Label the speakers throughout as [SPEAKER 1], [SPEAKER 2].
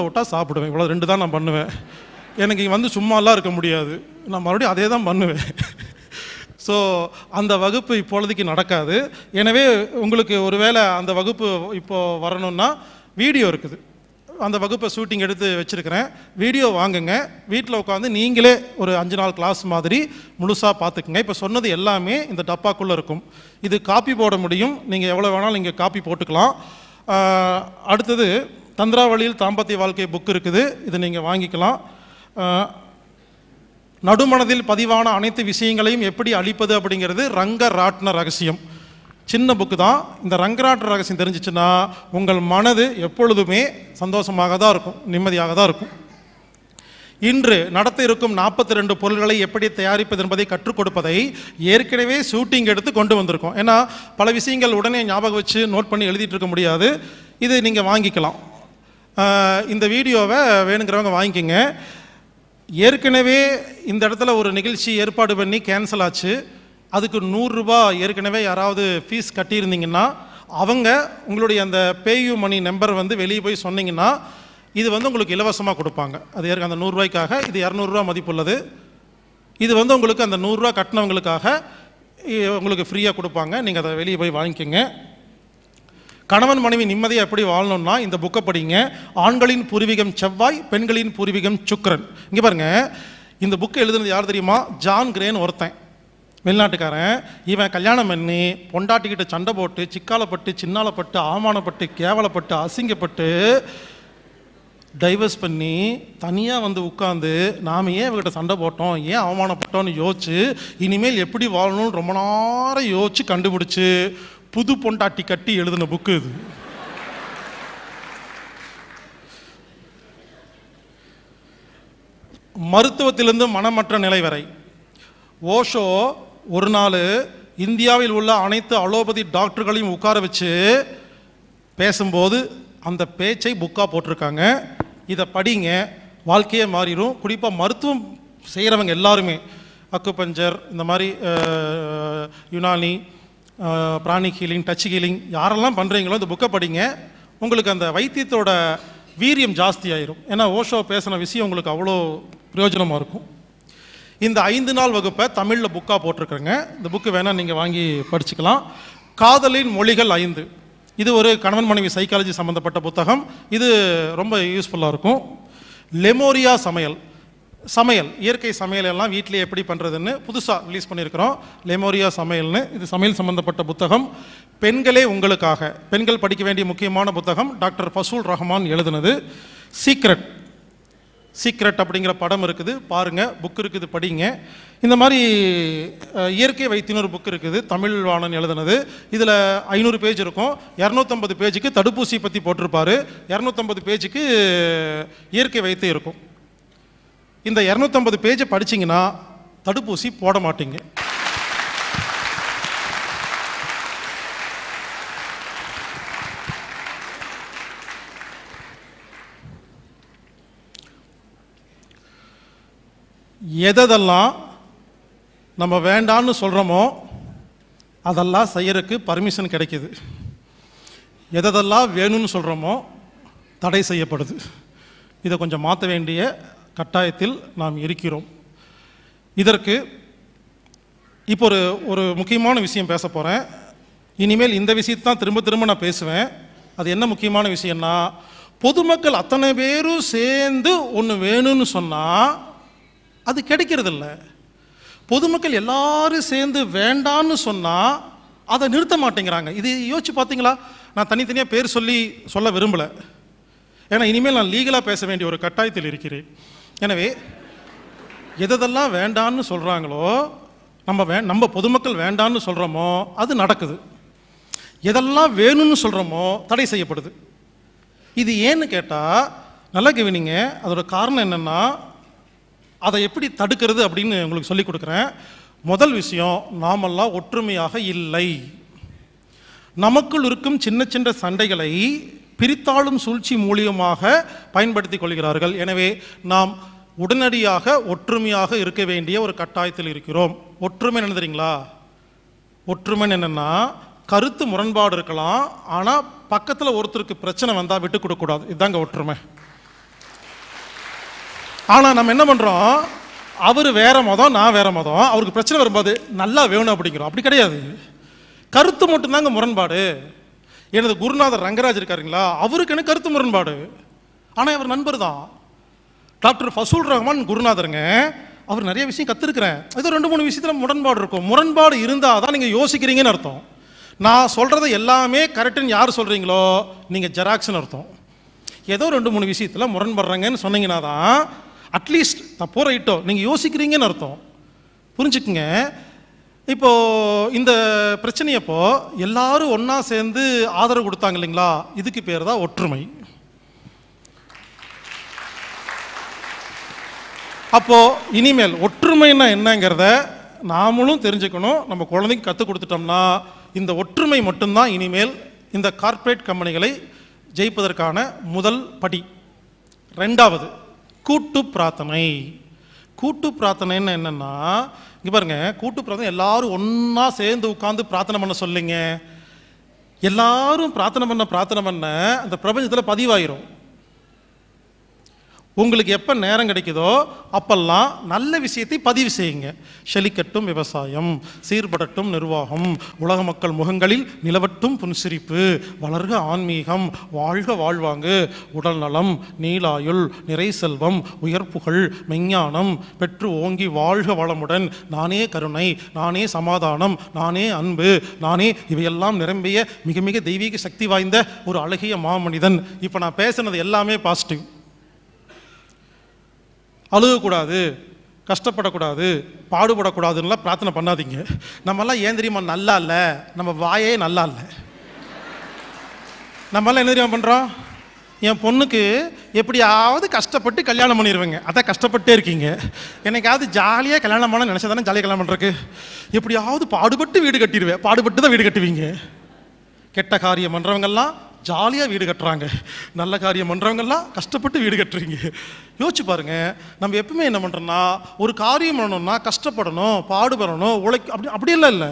[SPEAKER 1] முட்டை விட்டால் சாப்பிடுவேன் இவ்வளோ ரெண்டு தான் நான் பண்ணுவேன் எனக்கு வந்து சும்மாலாம் இருக்க முடியாது நான் மறுபடியும் அதே தான் பண்ணுவேன் ஸோ அந்த வகுப்பு இப்பொழுதுக்கு நடக்காது எனவே உங்களுக்கு ஒருவேளை அந்த வகுப்பு இப்போது வரணும்னா வீடியோ இருக்குது அந்த வகுப்பை ஷூட்டிங் எடுத்து வச்சுருக்கிறேன் வீடியோ வாங்குங்க வீட்டில் உட்காந்து நீங்களே ஒரு அஞ்சு நாள் கிளாஸ் மாதிரி முழுசாக பார்த்துக்குங்க இப்போ சொன்னது எல்லாமே இந்த டப்பாக்குள்ளே இருக்கும் இது காப்பி போட முடியும் நீங்கள் எவ்வளோ வேணாலும் இங்கே காப்பி போட்டுக்கலாம் அடுத்தது தந்திராவளியில் தாம்பத்திய வாழ்க்கை புக் இருக்குது இது நீங்கள் வாங்கிக்கலாம் நடுமனதில் பதிவான அனைத்து விஷயங்களையும் எப்படி அழிப்பது அப்படிங்கிறது ரங்க ராட்ன ரகசியம் சின்ன புக்கு தான் இந்த ரங்கராட்ன ரகசியம் தெரிஞ்சிச்சுன்னா உங்கள் மனது எப்பொழுதுமே சந்தோஷமாக தான் இருக்கும் நிம்மதியாக தான் இருக்கும் இன்று நடத்த இருக்கும் நாற்பத்தி ரெண்டு பொருள்களை எப்படி தயாரிப்பது என்பதை கற்றுக் கொடுப்பதை ஏற்கனவே ஷூட்டிங் எடுத்து கொண்டு வந்திருக்கோம் ஏன்னா பல விஷயங்கள் உடனே ஞாபகம் வச்சு நோட் பண்ணி எழுதிட்டு இருக்க முடியாது இது நீங்கள் வாங்கிக்கலாம் இந்த வீடியோவை வேணுங்கிறவங்க வாங்கிக்கோங்க ஏற்கனவே இந்த இடத்துல ஒரு நிகழ்ச்சி ஏற்பாடு பண்ணி கேன்சல் ஆச்சு அதுக்கு நூறுரூபா ஏற்கனவே யாராவது ஃபீஸ் கட்டியிருந்தீங்கன்னா அவங்க உங்களுடைய அந்த பேயூ மணி நம்பர் வந்து வெளியே போய் சொன்னீங்கன்னா இது வந்து உங்களுக்கு இலவசமாக கொடுப்பாங்க அது ஏற்க அந்த நூறுரூவாய்க்காக இது இரநூறுவா மதிப்புள்ளது இது வந்து உங்களுக்கு அந்த நூறுரூவா கட்டினவங்களுக்காக உங்களுக்கு ஃப்ரீயாக கொடுப்பாங்க நீங்கள் அதை வெளியே போய் வாங்கிக்கோங்க கணவன் மனைவி நிம்மதியாக எப்படி வாழணும்னா இந்த புக்கை படிங்க ஆண்களின் பூர்வீகம் செவ்வாய் பெண்களின் பூர்வீகம் சுக்கரன் இங்கே பாருங்க இந்த புக்கை எழுதுனது யார் தெரியுமா ஜான் கிரேன் ஒருத்தன் வெளிநாட்டுக்காரன் இவன் கல்யாணம் பண்ணி பொண்டாட்டிக்கிட்ட சண்டை போட்டு சிக்காலப்பட்டு சின்னாலப்பட்டு ஆமானப்பட்டு கேவலப்பட்டு அசிங்கப்பட்டு டைவர்ஸ் பண்ணி தனியாக வந்து உட்காந்து நாம் ஏன் இவகிட்ட சண்டை போட்டோம் ஏன் அவமானப்பட்டோம்னு யோசிச்சு இனிமேல் எப்படி வாழணும்னு ரொம்ப நேரம் யோசிச்சு கண்டுபிடிச்சி புது பொண்டாட்டி கட்டி எழுதின புக்கு இது மருத்துவத்திலிருந்து மனமற்ற நிலை வரை ஓஷோ ஒரு நாள் இந்தியாவில் உள்ள அனைத்து அலோபதி டாக்டர்களையும் உட்கார வச்சு பேசும்போது அந்த பேச்சை புக்காக போட்டிருக்காங்க இதை படிங்க வாழ்க்கையே மாறிடும் குறிப்பாக மருத்துவம் செய்கிறவங்க எல்லாருமே அக்குபஞ்சர் இந்த மாதிரி Unani pranic healing touch healing யாரெல்லாம் பண்ணுறீங்களோ இந்த புக்கை படிங்க உங்களுக்கு அந்த வைத்தியத்தோட வீரியம் ஜாஸ்தி ஆயிரும் ஏன்னா ஓஷோ பேசின விஷயம் உங்களுக்கு அவ்வளோ பிரயோஜனமாக இருக்கும் இந்த ஐந்து நாள் வகுப்பை தமிழில் புக்காக போட்டிருக்கிறேங்க இந்த புக்கு வேணால் நீங்கள் வாங்கி படிச்சுக்கலாம் காதலின் மொழிகள் ஐந்து இது ஒரு கணவன் மனைவி சைக்காலஜி சம்மந்தப்பட்ட புத்தகம் இது ரொம்ப யூஸ்ஃபுல்லாக இருக்கும் லெமோரியா சமையல் சமையல் இயற்கை சமையல் எல்லாம் வீட்டிலே எப்படி பண்ணுறதுன்னு புதுசாக ரிலீஸ் பண்ணியிருக்கிறோம் லெமோரியா சமையல்னு இது சமையல் சம்மந்தப்பட்ட புத்தகம் பெண்களே உங்களுக்காக பெண்கள் படிக்க வேண்டிய முக்கியமான புத்தகம் டாக்டர் ஃபசூல் ரஹ்மான் எழுதுனது சீக்ரெட் சீக்ரெட் அப்படிங்கிற படம் இருக்குது பாருங்கள் புக் இருக்குது படிங்க இந்த மாதிரி இயற்கை வைத்தியினர் புக் இருக்குது தமிழ் வாணன் எழுதுனது இதில் ஐநூறு பேஜ் இருக்கும் இரநூத்தம்பது பேஜுக்கு தடுப்பூசி பற்றி போட்டிருப்பார் இரநூத்தம்பது பேஜுக்கு இயற்கை வைத்தியம் இருக்கும் இந்த இரநூத்தம்பது பேஜை படிச்சிங்கன்னா தடுப்பூசி போட மாட்டீங்க எதெல்லாம் நம்ம வேண்டான்னு சொல்கிறோமோ அதெல்லாம் செய்யறதுக்கு பர்மிஷன் கிடைக்கிது எதெல்லாம் வேணும்னு சொல்கிறோமோ தடை செய்யப்படுது இதை கொஞ்சம் மாற்ற வேண்டிய கட்டாயத்தில் நாம் இருக்கிறோம் இதற்கு இப்போ ஒரு ஒரு முக்கியமான விஷயம் பேச போகிறேன் இனிமேல் இந்த விஷயத்தை தான் திரும்ப திரும்ப நான் பேசுவேன் அது என்ன முக்கியமான விஷயம்னா பொதுமக்கள் அத்தனை பேரும் சேர்ந்து ஒன்று வேணும்னு சொன்னால் அது கிடைக்கிறதில்ல பொதுமக்கள் எல்லாரும் சேர்ந்து வேண்டான்னு சொன்னால் அதை நிறுத்த மாட்டேங்கிறாங்க இது யோசிச்சு பார்த்தீங்களா நான் தனித்தனியாக பேர் சொல்லி சொல்ல விரும்பலை ஏன்னா இனிமேல் நான் லீகலாக பேச வேண்டிய ஒரு கட்டாயத்தில் இருக்கிறேன் எனவே எதெல்லாம் வேண்டான்னு சொல்கிறாங்களோ நம்ம வே நம்ம பொதுமக்கள் வேண்டான்னு சொல்கிறோமோ அது நடக்குது எதெல்லாம் வேணும்னு சொல்கிறோமோ தடை செய்யப்படுது இது ஏன்னு கேட்டால் நல்லா கவனிங்க அதோட காரணம் என்னென்னா அதை எப்படி தடுக்கிறது அப்படின்னு உங்களுக்கு சொல்லிக் கொடுக்குறேன் முதல் விஷயம் நாமெல்லாம் ஒற்றுமையாக இல்லை நமக்குள் இருக்கும் சின்ன சின்ன சண்டைகளை பிரித்தாளும் சூழ்ச்சி மூலியமாக பயன்படுத்தி கொள்கிறார்கள் எனவே நாம் உடனடியாக ஒற்றுமையாக இருக்க வேண்டிய ஒரு கட்டாயத்தில் இருக்கிறோம் ஒற்றுமை என்ன தெரியுங்களா ஒற்றுமை என்னென்னா கருத்து முரண்பாடு இருக்கலாம் ஆனால் பக்கத்தில் ஒருத்தருக்கு பிரச்சனை வந்தால் விட்டு கொடுக்கூடாது இதுதாங்க ஒற்றுமை ஆனால் நம்ம என்ன பண்ணுறோம் அவர் வேற மதம் நான் வேற மதம் அவருக்கு பிரச்சனை வரும்போது நல்லா வேணும் அப்படிங்கிறோம் அப்படி கிடையாது கருத்து மட்டும்தாங்க முரண்பாடு எனது குருநாதர் ரங்கராஜ் இருக்காருங்களா அவருக்கு என்ன கருத்து முரண்பாடு ஆனால் இவர் நண்பர் தான் டாக்டர் ஃபசூல் ரஹ்மான் குருநாதருங்க அவர் நிறைய விஷயம் கற்றுருக்குறேன் ஏதோ ரெண்டு மூணு விஷயத்தில் முரண்பாடு இருக்கும் முரண்பாடு இருந்தால் தான் நீங்கள் யோசிக்கிறீங்கன்னு அர்த்தம் நான் சொல்கிறது எல்லாமே கரெக்டுன்னு யார் சொல்கிறீங்களோ நீங்கள் ஜெராக்ஸ்னு அர்த்தம் ஏதோ ரெண்டு மூணு விஷயத்தில் முரண்படுறாங்கன்னு சொன்னீங்கன்னா தான் அட்லீஸ்ட் தப்போ ரைட்டோ நீங்கள் யோசிக்கிறீங்கன்னு அர்த்தம் புரிஞ்சுக்குங்க இப்போது இந்த பிரச்சனையப்போ எல்லாரும் ஒன்றா சேர்ந்து ஆதரவு கொடுத்தாங்க இல்லைங்களா இதுக்கு பேர் தான் ஒற்றுமை அப்போது இனிமேல் ஒற்றுமைன்னா என்னங்கிறத நாமளும் தெரிஞ்சுக்கணும் நம்ம குழந்தைக்கு கற்றுக் கொடுத்துட்டோம்னா இந்த ஒற்றுமை மட்டும்தான் இனிமேல் இந்த கார்ப்பரேட் கம்பெனிகளை ஜெயிப்பதற்கான முதல் படி ரெண்டாவது கூட்டு பிரார்த்தனை கூட்டு பிரார்த்தனைன்னு என்னென்னா இங்கே பாருங்கள் கூட்டு பிரார்த்தனை எல்லாரும் ஒன்றா சேர்ந்து உட்காந்து பிரார்த்தனை பண்ண சொல்லிங்க எல்லாரும் பிரார்த்தனை பண்ண பிரார்த்தனை பண்ண அந்த பிரபஞ்சத்தில் பதிவாயிரும் உங்களுக்கு எப்போ நேரம் கிடைக்குதோ அப்பெல்லாம் நல்ல விஷயத்தை பதிவு செய்யுங்க செழிக்கட்டும் விவசாயம் சீர்படட்டும் நிர்வாகம் உலக மக்கள் முகங்களில் நிலவட்டும் புன்சிரிப்பு வளர்க ஆன்மீகம் வாழ்க வாழ்வாங்கு உடல் நலம் நீலாயுள் நிறை செல்வம் உயர்ப்புகள் மெஞ்ஞானம் பெற்று ஓங்கி வாழ்க வளமுடன் நானே கருணை நானே சமாதானம் நானே அன்பு நானே இவையெல்லாம் நிரம்பிய மிக மிக தெய்வீக சக்தி வாய்ந்த ஒரு அழகிய மாமனிதன் இப்போ நான் பேசுனது எல்லாமே பாசிட்டிவ் அழுகக்கூடாது கஷ்டப்படக்கூடாது பாடுபடக்கூடாதுன்னெலாம் பிரார்த்தனை பண்ணாதீங்க நம்மெல்லாம் ஏன் தெரியுமா நல்லா இல்லை நம்ம வாயே நல்லா இல்லை நம்மளாம் என்ன தெரியுமா பண்ணுறோம் என் பொண்ணுக்கு எப்படியாவது கஷ்டப்பட்டு கல்யாணம் பண்ணிடுவேங்க அதான் கஷ்டப்பட்டே இருக்கீங்க என்னைக்காவது ஜாலியாக கல்யாணம் பண்ண நினச்சா தானே ஜாலியாக கல்யாணம் பண்ணுறக்கு எப்படியாவது பாடுபட்டு வீடு கட்டிடுவேன் பாடுபட்டு தான் வீடு கட்டுவீங்க கெட்ட காரியம் பண்ணுறவங்கெல்லாம் ஜாலியாக வீடு கட்டுறாங்க நல்ல காரியம் பண்ணுறவங்கெல்லாம் கஷ்டப்பட்டு வீடு கட்டுறீங்க யோசிச்சு பாருங்க நம்ம எப்பவுமே என்ன பண்ணுறோம்னா ஒரு காரியம் பண்ணணும்னா கஷ்டப்படணும் பாடுபடணும் உழைக்க அப்படி அப்படியெல்லாம் இல்லை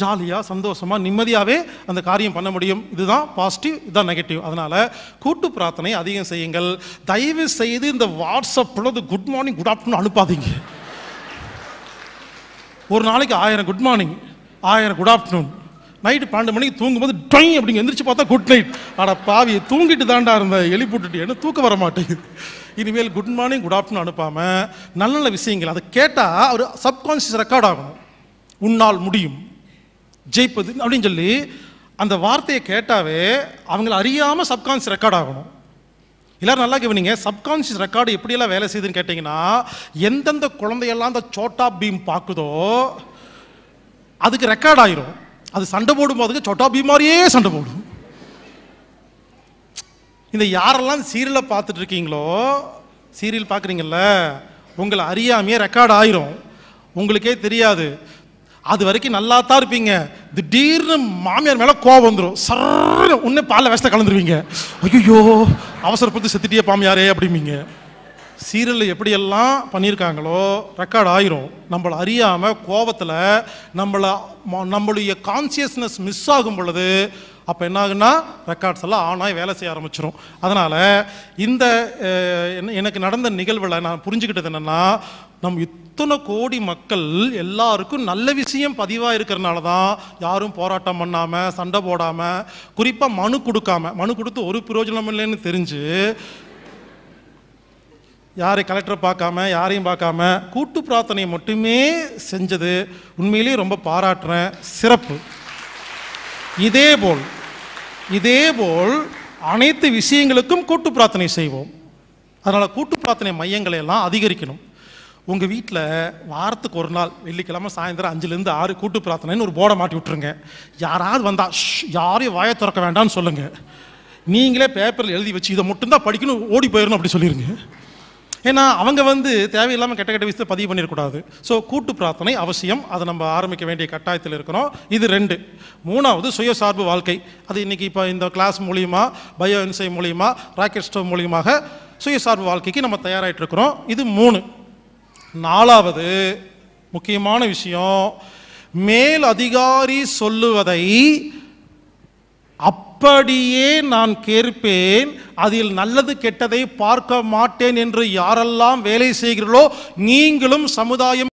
[SPEAKER 1] ஜாலியாக சந்தோஷமாக நிம்மதியாகவே அந்த காரியம் பண்ண முடியும் இதுதான் பாசிட்டிவ் இதுதான் நெகட்டிவ் அதனால் கூட்டு பிரார்த்தனை அதிகம் செய்யுங்கள் தயவு செய்து இந்த வாட்ஸ்அப்பில் குட் மார்னிங் குட் ஆஃப்டர்னூன் அனுப்பாதீங்க ஒரு நாளைக்கு ஆயிரம் குட் மார்னிங் ஆயிரம் குட் ஆஃப்டர்நூன் நைட்டு பன்னெண்டு மணிக்கு தூங்கும்போது டொய் அப்படிங்க எந்திரிச்சு பார்த்தா குட் நைட் ஆனால் பாவி தூங்கிட்டு தாண்டா இருந்த எலி என்ன தூக்க வர மாட்டேங்குது இனிமேல் குட் மார்னிங் குட் ஆஃப்டர்னு அனுப்பாமல் நல்ல நல்ல விஷயங்கள் அதை கேட்டால் ஒரு சப்கான்ஷியஸ் ரெக்கார்ட் ஆகணும் உன்னால் முடியும் ஜெயிப்பது அப்படின்னு சொல்லி அந்த வார்த்தையை கேட்டாவே அவங்கள அறியாமல் சப்கான்ஷியஸ் ரெக்கார்ட் ஆகணும் எல்லோரும் நல்லா கவனிங்க சப்கான்ஷியஸ் ரெக்கார்டு எப்படியெல்லாம் வேலை செய்யுதுன்னு கேட்டிங்கன்னா எந்தெந்த குழந்தையெல்லாம் அந்த சோட்டா பீம் பார்க்குதோ அதுக்கு ரெக்கார்ட் ஆயிரும் அது சண்டை போடும் போதுக்கு சொட்டா பீமாரியே சண்டை போடும் இந்த யாரெல்லாம் சீரியலை பார்த்துட்டு இருக்கீங்களோ சீரியல் பார்க்குறீங்கல்ல உங்களை அறியாமையே ரெக்கார்ட் ஆயிரும் உங்களுக்கே தெரியாது அது வரைக்கும் நல்லா தான் இருப்பீங்க திடீர்னு மாமியார் மேலே கோவம் வந்துடும் சர்ன்னு உன்னே பாலில் விஷத்தை கலந்துருவீங்க ஐயோ அவசரப்படுத்து செத்துட்டியே பாமியாரே அப்படிம்பீங்க சீரியலில் எப்படியெல்லாம் பண்ணியிருக்காங்களோ ரெக்கார்ட் ஆயிரும் நம்மளை அறியாமல் கோபத்தில் நம்மளை நம்மளுடைய கான்சியஸ்னஸ் மிஸ் ஆகும் பொழுது அப்போ என்ன ஆகுன்னா ரெக்கார்ட்ஸ் எல்லாம் ஆனாய் வேலை செய்ய ஆரம்பிச்சிடும் அதனால் இந்த எனக்கு நடந்த நிகழ்வில் நான் புரிஞ்சுக்கிட்டது என்னென்னா நம் இத்தனை கோடி மக்கள் எல்லாருக்கும் நல்ல விஷயம் பதிவாக இருக்கிறனால தான் யாரும் போராட்டம் பண்ணாமல் சண்டை போடாமல் குறிப்பாக மனு கொடுக்காம மனு கொடுத்து ஒரு பிரயோஜனம் இல்லைன்னு தெரிஞ்சு யாரை கலெக்டரை பார்க்காம யாரையும் பார்க்காம கூட்டு பிரார்த்தனையை மட்டுமே செஞ்சது உண்மையிலேயே ரொம்ப பாராட்டுறேன் சிறப்பு இதே போல் இதே போல் அனைத்து விஷயங்களுக்கும் கூட்டு பிரார்த்தனை செய்வோம் அதனால் கூட்டு பிரார்த்தனை மையங்களை எல்லாம் அதிகரிக்கணும் உங்கள் வீட்டில் வாரத்துக்கு ஒரு நாள் வெள்ளிக்கிழமை சாயந்தரம் அஞ்சுலேருந்து ஆறு கூட்டு பிரார்த்தனைன்னு ஒரு போர்டை மாட்டி விட்ருங்க யாராவது வந்தால் யாரையும் வாயை திறக்க வேண்டாம்னு சொல்லுங்கள் நீங்களே பேப்பரில் எழுதி வச்சு இதை மட்டும்தான் படிக்கணும் ஓடி போயிடணும் அப்படி சொல்லிடுங்க ஏன்னா அவங்க வந்து தேவையில்லாமல் கெட்ட கெட்ட விஷயத்தை பதிவு பண்ணிடக்கூடாது ஸோ கூட்டு பிரார்த்தனை அவசியம் அதை நம்ம ஆரம்பிக்க வேண்டிய கட்டாயத்தில் இருக்கிறோம் இது ரெண்டு மூணாவது சுயசார்பு வாழ்க்கை அது இன்றைக்கி இப்போ இந்த கிளாஸ் மூலிமா பயோ இன்சை மூலிமா ராக்கெட் ஸ்டோவ் மூலியமாக சுயசார்பு வாழ்க்கைக்கு நம்ம தயாராகிட்டு இருக்கிறோம் இது மூணு நாலாவது முக்கியமான விஷயம் மேல் அதிகாரி சொல்லுவதை அப்படியே நான் கேட்பேன் அதில் நல்லது கெட்டதை பார்க்க மாட்டேன் என்று யாரெல்லாம் வேலை செய்கிறீர்களோ நீங்களும் சமுதாயம்